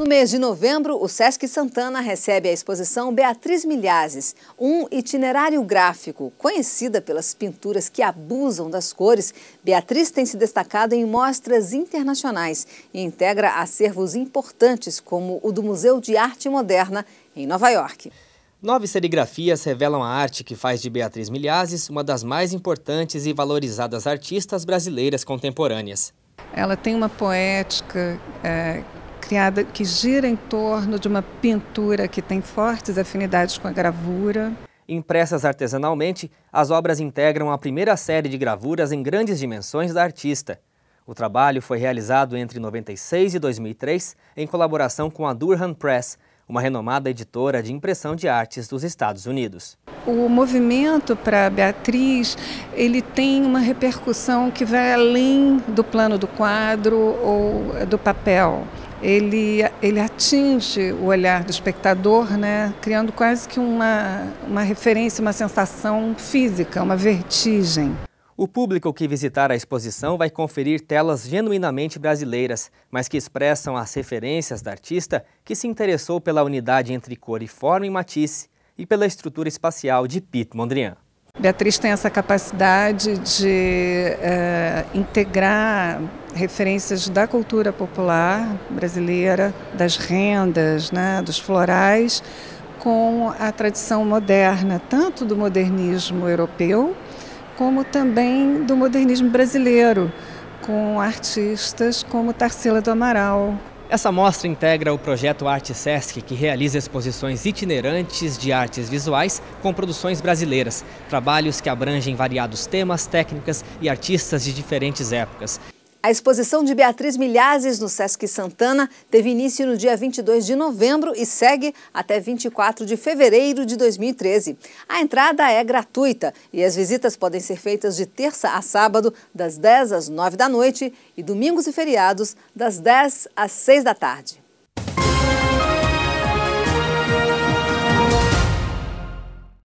No mês de novembro, o Sesc Santana recebe a exposição Beatriz Milhazes, um itinerário gráfico. Conhecida pelas pinturas que abusam das cores, Beatriz tem se destacado em mostras internacionais e integra acervos importantes como o do Museu de Arte Moderna, em Nova York. Nove serigrafias revelam a arte que faz de Beatriz Milhazes uma das mais importantes e valorizadas artistas brasileiras contemporâneas. Ela tem uma poética é, criada que gira em torno de uma pintura que tem fortes afinidades com a gravura. Impressas artesanalmente, as obras integram a primeira série de gravuras em grandes dimensões da artista. O trabalho foi realizado entre 96 e 2003 em colaboração com a Durham Press, uma renomada editora de impressão de artes dos Estados Unidos. O movimento para Beatriz, ele tem uma repercussão que vai além do plano do quadro ou do papel ele, ele atinge o olhar do espectador, né, criando quase que uma, uma referência, uma sensação física, uma vertigem. O público que visitar a exposição vai conferir telas genuinamente brasileiras, mas que expressam as referências da artista que se interessou pela unidade entre cor e forma e matisse e pela estrutura espacial de Piet Mondrian. Beatriz tem essa capacidade de eh, integrar referências da cultura popular brasileira, das rendas, né, dos florais, com a tradição moderna, tanto do modernismo europeu, como também do modernismo brasileiro, com artistas como Tarsila do Amaral, essa mostra integra o projeto Arte Sesc, que realiza exposições itinerantes de artes visuais com produções brasileiras, trabalhos que abrangem variados temas, técnicas e artistas de diferentes épocas. A exposição de Beatriz Milhazes no Sesc Santana teve início no dia 22 de novembro e segue até 24 de fevereiro de 2013. A entrada é gratuita e as visitas podem ser feitas de terça a sábado, das 10 às 9 da noite, e domingos e feriados, das 10 às 6 da tarde.